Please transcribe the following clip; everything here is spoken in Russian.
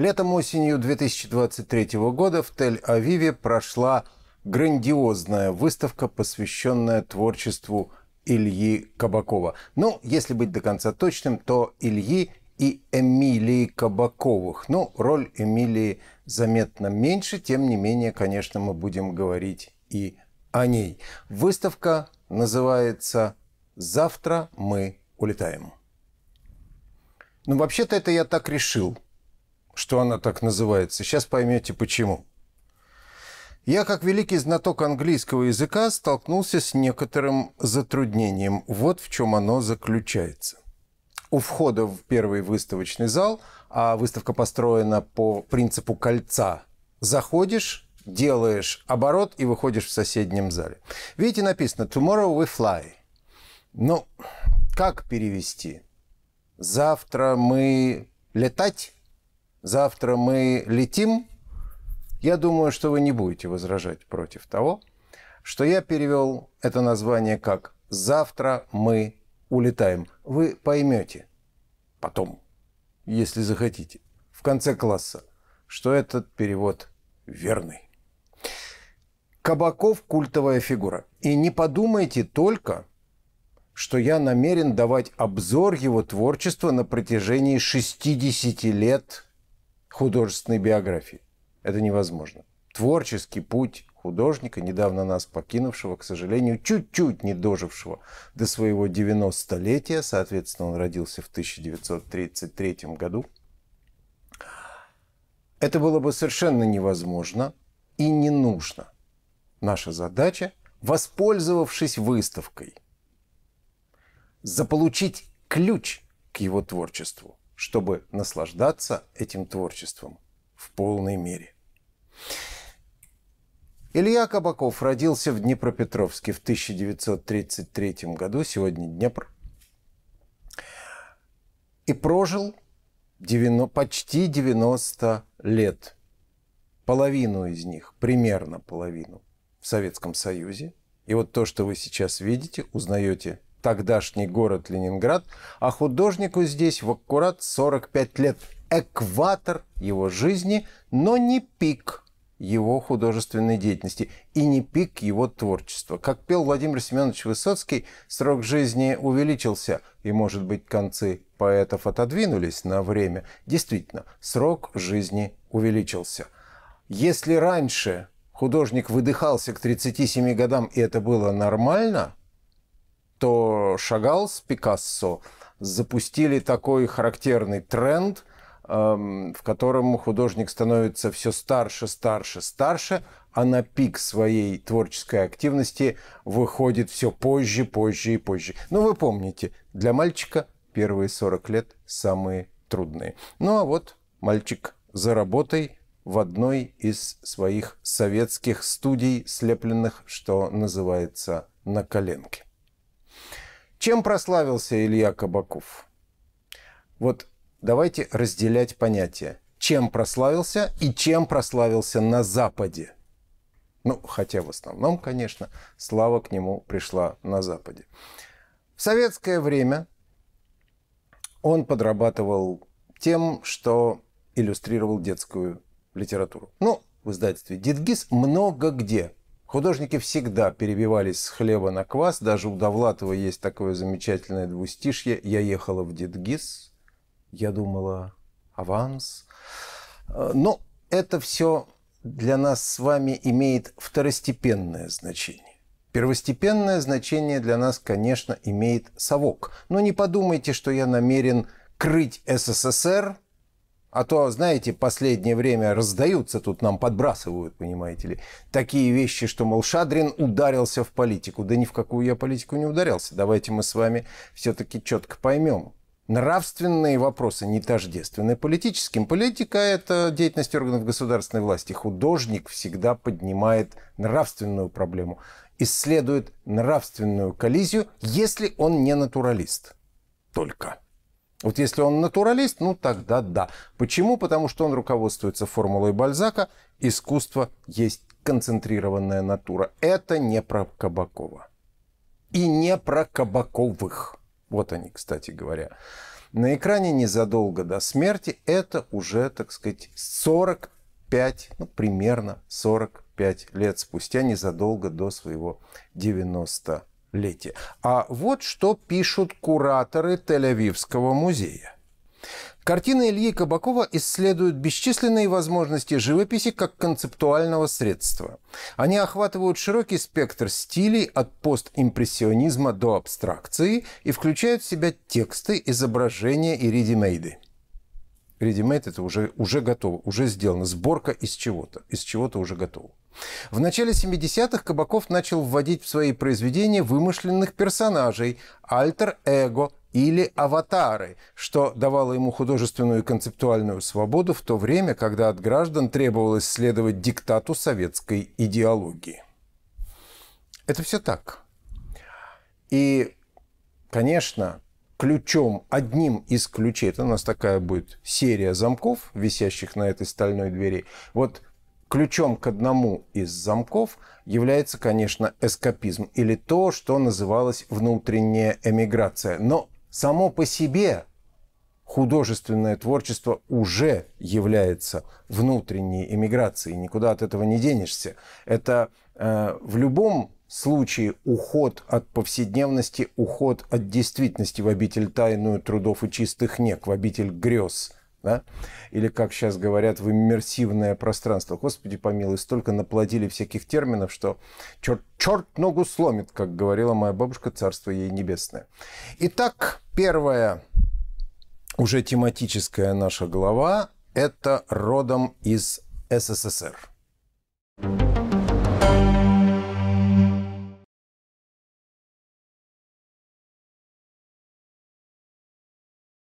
Летом-осенью 2023 года в Тель-Авиве прошла грандиозная выставка, посвященная творчеству Ильи Кабакова. Ну, если быть до конца точным, то Ильи и Эмилии Кабаковых. Ну, роль Эмилии заметно меньше, тем не менее, конечно, мы будем говорить и о ней. Выставка называется «Завтра мы улетаем». Ну, вообще-то это я так решил – что она так называется. Сейчас поймете почему. Я, как великий знаток английского языка, столкнулся с некоторым затруднением. Вот в чем оно заключается. У входа в первый выставочный зал, а выставка построена по принципу кольца, заходишь, делаешь оборот и выходишь в соседнем зале. Видите, написано «Tomorrow we fly». Ну, как перевести? «Завтра мы летать»? завтра мы летим, я думаю, что вы не будете возражать против того, что я перевел это название как «Завтра мы улетаем». Вы поймете потом, если захотите, в конце класса, что этот перевод верный. Кабаков – культовая фигура. И не подумайте только, что я намерен давать обзор его творчества на протяжении 60 лет – художественной биографии. Это невозможно. Творческий путь художника, недавно нас покинувшего, к сожалению, чуть-чуть не дожившего до своего 90-летия, соответственно, он родился в 1933 году, это было бы совершенно невозможно и не нужно. Наша задача, воспользовавшись выставкой, заполучить ключ к его творчеству чтобы наслаждаться этим творчеством в полной мере. Илья Кабаков родился в Днепропетровске в 1933 году, сегодня Днепр, и прожил 90, почти 90 лет. Половину из них, примерно половину, в Советском Союзе. И вот то, что вы сейчас видите, узнаете тогдашний город Ленинград, а художнику здесь в аккурат 45 лет. Экватор его жизни, но не пик его художественной деятельности и не пик его творчества. Как пел Владимир Семенович Высоцкий, срок жизни увеличился, и, может быть, концы поэтов отодвинулись на время. Действительно, срок жизни увеличился. Если раньше художник выдыхался к 37 годам, и это было нормально – кто шагал с Пикассо, запустили такой характерный тренд, эм, в котором художник становится все старше, старше, старше, а на пик своей творческой активности выходит все позже, позже и позже. Ну, вы помните, для мальчика первые 40 лет самые трудные. Ну, а вот мальчик за работой в одной из своих советских студий, слепленных, что называется, на коленке. Чем прославился Илья Кабаков? Вот давайте разделять понятия. Чем прославился и чем прославился на Западе? Ну, хотя в основном, конечно, слава к нему пришла на Западе. В советское время он подрабатывал тем, что иллюстрировал детскую литературу. Ну, в издательстве «Дедгиз» много где Художники всегда перебивались с хлеба на квас, даже у Довлатова есть такое замечательное двустишье «Я ехала в Дедгиз», «Я думала аванс». Э, Но ну, это все для нас с вами имеет второстепенное значение. Первостепенное значение для нас, конечно, имеет совок. Но не подумайте, что я намерен крыть СССР – а то, знаете, последнее время раздаются, тут нам подбрасывают, понимаете ли, такие вещи, что, мол, Шадрин ударился в политику. Да ни в какую я политику не ударялся. Давайте мы с вами все-таки четко поймем. Нравственные вопросы не тождественны политическим. Политика – это деятельность органов государственной власти. Художник всегда поднимает нравственную проблему, исследует нравственную коллизию, если он не натуралист. Только. Вот если он натуралист, ну тогда да. Почему? Потому что он руководствуется формулой Бальзака «искусство есть концентрированная натура». Это не про Кабакова. И не про Кабаковых. Вот они, кстати говоря. На экране незадолго до смерти это уже, так сказать, 45, ну примерно 45 лет спустя, незадолго до своего 90 лете. А вот что пишут кураторы Тель-Авивского музея. Картины Ильи Кабакова исследуют бесчисленные возможности живописи как концептуального средства. Они охватывают широкий спектр стилей от постимпрессионизма до абстракции и включают в себя тексты, изображения и редимейды ready-made это уже, уже готово, уже сделано. Сборка из чего-то, из чего-то уже готово. В начале 70-х Кабаков начал вводить в свои произведения вымышленных персонажей, альтер-эго или аватары, что давало ему художественную и концептуальную свободу в то время, когда от граждан требовалось следовать диктату советской идеологии. Это все так. И, конечно, ключом, одним из ключей, это у нас такая будет серия замков, висящих на этой стальной двери. Вот ключом к одному из замков является, конечно, эскапизм или то, что называлось внутренняя эмиграция. Но само по себе художественное творчество уже является внутренней эмиграцией, никуда от этого не денешься. Это э, в любом случае уход от повседневности, уход от действительности в обитель тайную трудов и чистых нек, в обитель грез, да? или, как сейчас говорят, в иммерсивное пространство. Господи помилуй, столько наплодили всяких терминов, что черт, черт ногу сломит, как говорила моя бабушка, царство ей небесное. Итак, первая уже тематическая наша глава – это родом из СССР. thank you